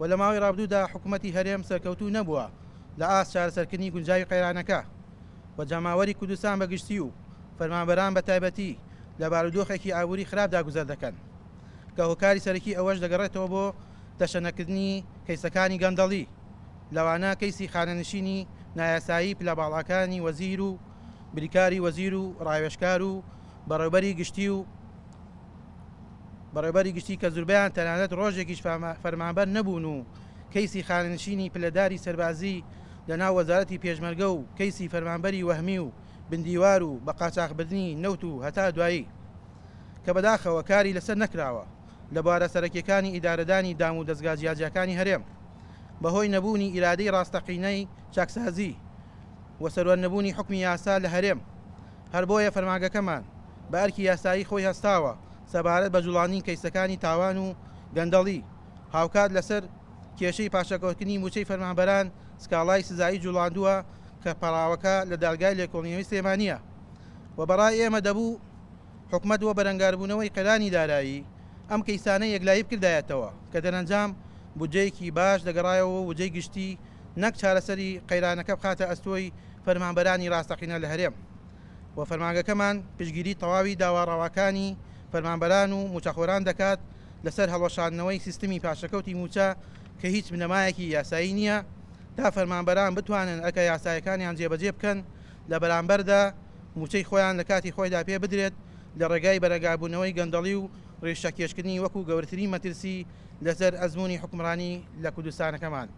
و لە ماوەی ڕابدوودا حکوومەتتی هەرێم سەرکەوتو نەبووە لە ئاس چارەسەرکردنی گونجاوی قەیرانەکە و جاماوەری کوردستان بەگشتی و فەرمانبەران بە تایبەتی لە بارودۆخێکی ئابووری خراپدا گوزەر دەکەن کە هۆکاری سەرەکی ئەوەش دەگەڕێتەوە بۆ دەشەنەکردنی کەیسەکانی گەندەڵی لەوانە کەیسی خانەنشینی نایاسایی پلە باڵاکانی وەزیر و بریکاری وەزیر و ڕایێشکار و بەڕێبەری گشتی و بەڕێبەری گشتی کە زوربیان تەنانەت ڕۆژێکیش فەرمانبەر نەبوون و کەیسی خاننشینی پلەداری سەربازی لەناو وەزارەتی پێشمەرگە و کەیسی فەرمانبەری وەهمی و بندیوار و بە قاچاقبردننی نەوت و هەتا دوایی کە بەداخەوە کاری لەسەر نەکراوە لەبارە سەرەکیەکانی ئیدارەدانی دام و دەستگا جیاجەکانی هەرێم بەهۆی نەبوونی ئیرادەی ڕاستەقینەی چاکسازی وە سەرەر نەبوونی حکمی یاسا لە هەرێم هەر بۆیە فەرماگەکەمان بە ئەرکی یاسایی خۆی هەستاوە سەبارەت بە جوڵانی کەیسەکانی تاوان و گەندەڵی هاوکات لەسەر کێشەی پاشەکەوتنی موچەی فەرمانبەران سکاڵای سزایی جوڵاندووە کە پەراوەکە لە دارگای لێکۆڵنیەوەی سێمانە و بەڕای ئێمە دەبوو حکومت وە بەرەنگاربوونەوەی قەلانی دارایی ئەم کەیسانە یەکلایی کردایەتەوە کە دەرەنجام بجەیەکی باش دەگەڕایەوە وجەی گشتی نەک چارەسەری قەیرانەکە بخاتە ئەستۆی فەرمانبەرانی ڕاستەقینە لە هەرێم و فەرماگەکەمان پشگیری تەواوی داواڕاوەکانی فەرمانبەران و موچەخۆران دەکات لەسەر هەڵەشانەوەی سیستمی پاشەکەوتی موچە کە هیچ منەمایەکی یاسایی نییە تا فەرمانبەران بتوانن ئەکە یاسایەکانیان جێبەجێ بکەن لە بەرامبەردا موچەی خۆیان لە کاتی خۆیدا پێ بدرێت لە ڕێگای بەرەگابوونەوەی گەندەڵی و ڕێشەکێشکردنی وەکو گەورترین مەترسی لەسەر ئەزمموی حکمڕانی لە کوردستانەکەمان.